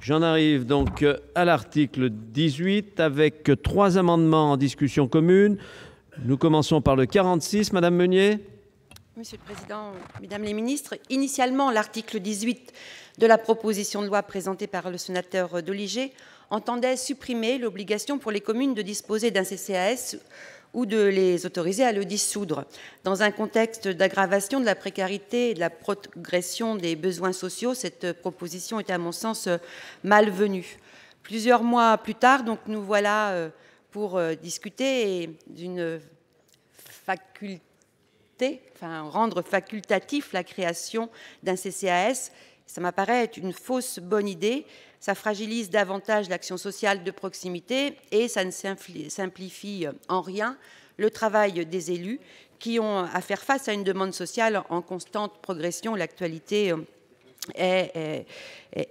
J'en arrive donc euh, à l'article 18 avec trois amendements en discussion commune. Nous commençons par le 46. Madame Meunier. Monsieur le Président, Mesdames les ministres, initialement, l'article 18 de la proposition de loi présentée par le sénateur Doliger entendait supprimer l'obligation pour les communes de disposer d'un CCAS ou de les autoriser à le dissoudre. Dans un contexte d'aggravation de la précarité et de la progression des besoins sociaux, cette proposition est à mon sens malvenue. Plusieurs mois plus tard, donc nous voilà euh, pour euh, discuter d'une faculté, enfin rendre facultatif la création d'un CCAS ça m'apparaît être une fausse bonne idée. Ça fragilise davantage l'action sociale de proximité et ça ne simplifie en rien le travail des élus qui ont à faire face à une demande sociale en constante progression. L'actualité euh, est,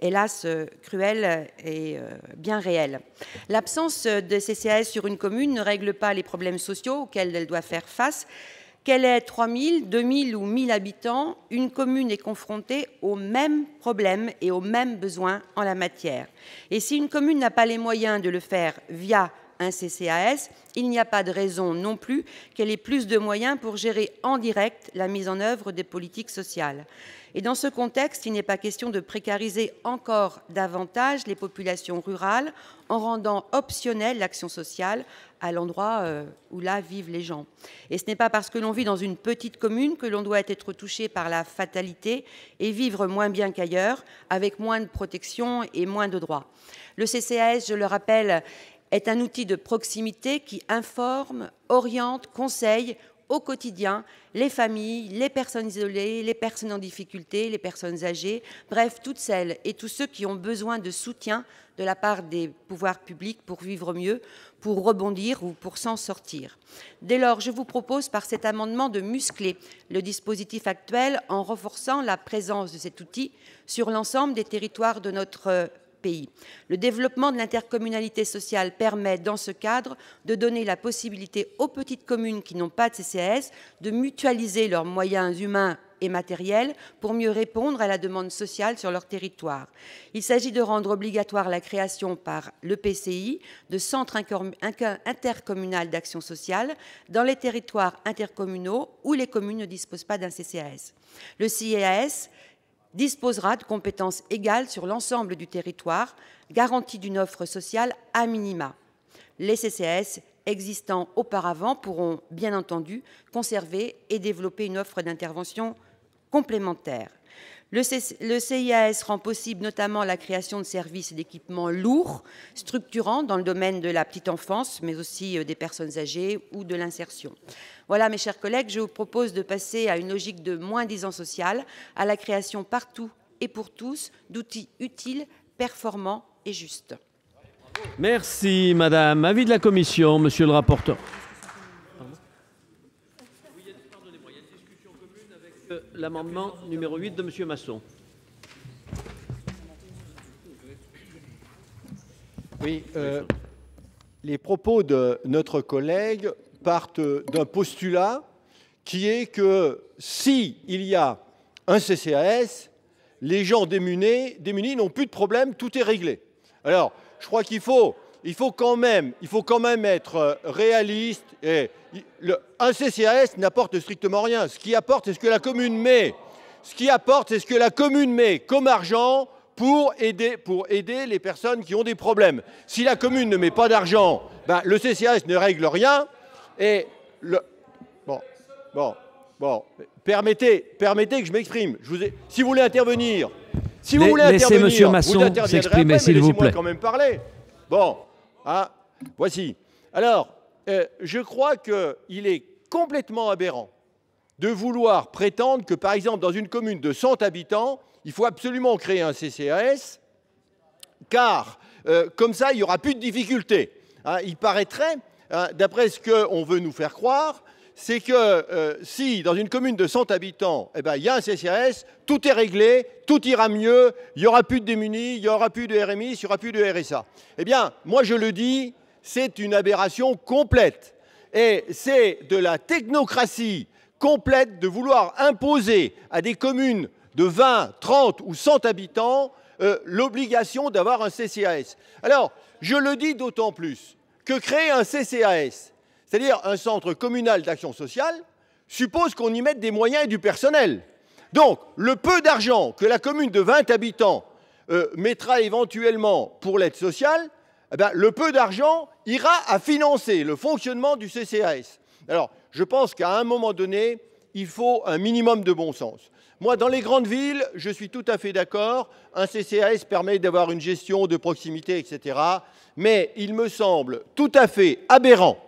hélas cruelle et euh, bien réelle. L'absence de CCAS sur une commune ne règle pas les problèmes sociaux auxquels elle doit faire face. Qu'elle ait 3 000, 2 000 ou 1 000 habitants, une commune est confrontée aux mêmes problèmes et aux mêmes besoins en la matière. Et si une commune n'a pas les moyens de le faire via un CCAS, il n'y a pas de raison non plus qu'elle ait plus de moyens pour gérer en direct la mise en œuvre des politiques sociales. Et dans ce contexte, il n'est pas question de précariser encore davantage les populations rurales en rendant optionnelle l'action sociale à l'endroit euh, où là vivent les gens. Et ce n'est pas parce que l'on vit dans une petite commune que l'on doit être touché par la fatalité et vivre moins bien qu'ailleurs, avec moins de protection et moins de droits. Le CCAS, je le rappelle, est un outil de proximité qui informe, oriente, conseille au quotidien les familles, les personnes isolées, les personnes en difficulté, les personnes âgées, bref, toutes celles et tous ceux qui ont besoin de soutien de la part des pouvoirs publics pour vivre mieux, pour rebondir ou pour s'en sortir. Dès lors, je vous propose par cet amendement de muscler le dispositif actuel en renforçant la présence de cet outil sur l'ensemble des territoires de notre pays. Le développement de l'intercommunalité sociale permet, dans ce cadre, de donner la possibilité aux petites communes qui n'ont pas de CCAS de mutualiser leurs moyens humains et matériels pour mieux répondre à la demande sociale sur leur territoire. Il s'agit de rendre obligatoire la création par le PCI de centres intercommunaux d'action sociale dans les territoires intercommunaux où les communes ne disposent pas d'un CCAS. Le CIAS disposera de compétences égales sur l'ensemble du territoire, garantie d'une offre sociale à minima. Les CCAS existants auparavant pourront bien entendu conserver et développer une offre d'intervention complémentaire. Le, CIAS rend possible notamment la création de services et d'équipements lourds, structurants dans le domaine de la petite enfance, mais aussi euh, des personnes âgées ou de l'insertion. Voilà, mes chers collègues, je vous propose de passer à une logique de moins-disant social, à la création partout et pour tous d'outils utiles, performants et justes. Merci, Madame. Avis de la Commission, Monsieur le rapporteur. l'amendement numéro 8 de M. Masson. Oui, euh, les propos de notre collègue partent d'un postulat qui est que s'il il y a un CCAS, les gens démunis n'ont plus de problème, tout est réglé. Alors, je crois qu'il faut il faut quand même, il faut quand même être euh, réaliste. Et un CCAS n'apporte strictement rien. Ce qui apporte, c'est ce que la commune met. Ce qui apporte, c'est ce que la commune met comme argent pour aider, pour aider les personnes qui ont des problèmes. Si la commune ne met pas d'argent, ben, le CCAS ne règle rien. Et le... Bon, bon, bon. Permettez, permettez que je m'exprime. Si vous voulez intervenir, si vous voulez Laissez intervenir, Monsieur Masson s'exprimer, s'il vous plaît. quand même parler. Bon, ah, voici. Alors, euh, je crois qu'il est complètement aberrant de vouloir prétendre que, par exemple, dans une commune de 100 habitants, il faut absolument créer un CCAS, car euh, comme ça, il n'y aura plus de difficultés. Hein, il paraîtrait, hein, d'après ce qu'on veut nous faire croire, c'est que euh, si dans une commune de 100 habitants, eh ben, il y a un CCAS, tout est réglé, tout ira mieux, il n'y aura plus de démunis, il n'y aura plus de RMI, il n'y aura plus de RSA. Eh bien, moi je le dis, c'est une aberration complète. Et c'est de la technocratie complète de vouloir imposer à des communes de 20, 30 ou 100 habitants euh, l'obligation d'avoir un CCAS. Alors, je le dis d'autant plus que créer un CCAS, c'est-à-dire un centre communal d'action sociale, suppose qu'on y mette des moyens et du personnel. Donc, le peu d'argent que la commune de 20 habitants euh, mettra éventuellement pour l'aide sociale, eh ben, le peu d'argent ira à financer le fonctionnement du CCAS. Alors, je pense qu'à un moment donné, il faut un minimum de bon sens. Moi, dans les grandes villes, je suis tout à fait d'accord. Un CCAS permet d'avoir une gestion de proximité, etc. Mais il me semble tout à fait aberrant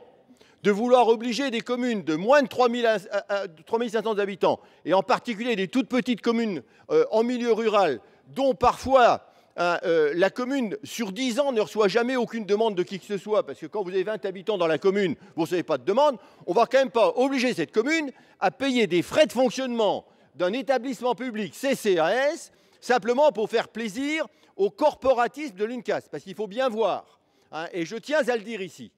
de vouloir obliger des communes de moins de 3500 euh, euh, habitants, et en particulier des toutes petites communes euh, en milieu rural, dont parfois la commune, sur 10 ans, ne reçoit jamais aucune demande de qui que ce soit, parce que quand vous avez 20 habitants dans la commune, vous ne recevez pas de demande, on ne va quand même pas obliger cette commune à payer des frais de fonctionnement d'un établissement public CCAS, simplement pour faire plaisir au corporatisme de l'UNCAS, parce qu'il faut bien voir, hein, et je tiens à le dire ici,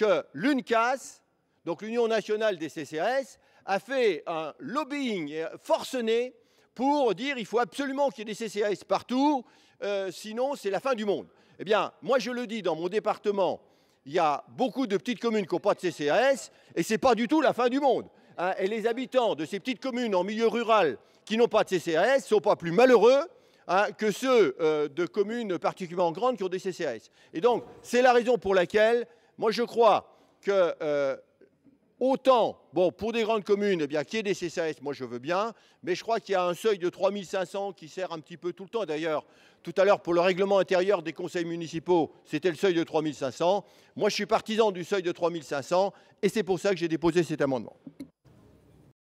que l'UNCAS, donc l'Union nationale des CCRS, a fait un lobbying forcené pour dire il faut absolument qu'il y ait des CCRS partout, euh, sinon c'est la fin du monde. Eh bien, moi je le dis, dans mon département, il y a beaucoup de petites communes qui n'ont pas de CCRS, et ce n'est pas du tout la fin du monde. Hein. Et les habitants de ces petites communes en milieu rural qui n'ont pas de CCRS ne sont pas plus malheureux hein, que ceux euh, de communes particulièrement grandes qui ont des CCRS. Et donc, c'est la raison pour laquelle moi, je crois que euh, Autant, pour des grandes communes, eh bien, qu'il y ait des CCAS, moi je veux bien, mais je crois qu'il y a un seuil de 3500 qui sert un petit peu tout le temps. D'ailleurs, tout à l'heure, pour le règlement intérieur des conseils municipaux, c'était le seuil de 3500. Moi, je suis partisan du seuil de 3500, et c'est pour ça que j'ai déposé cet amendement.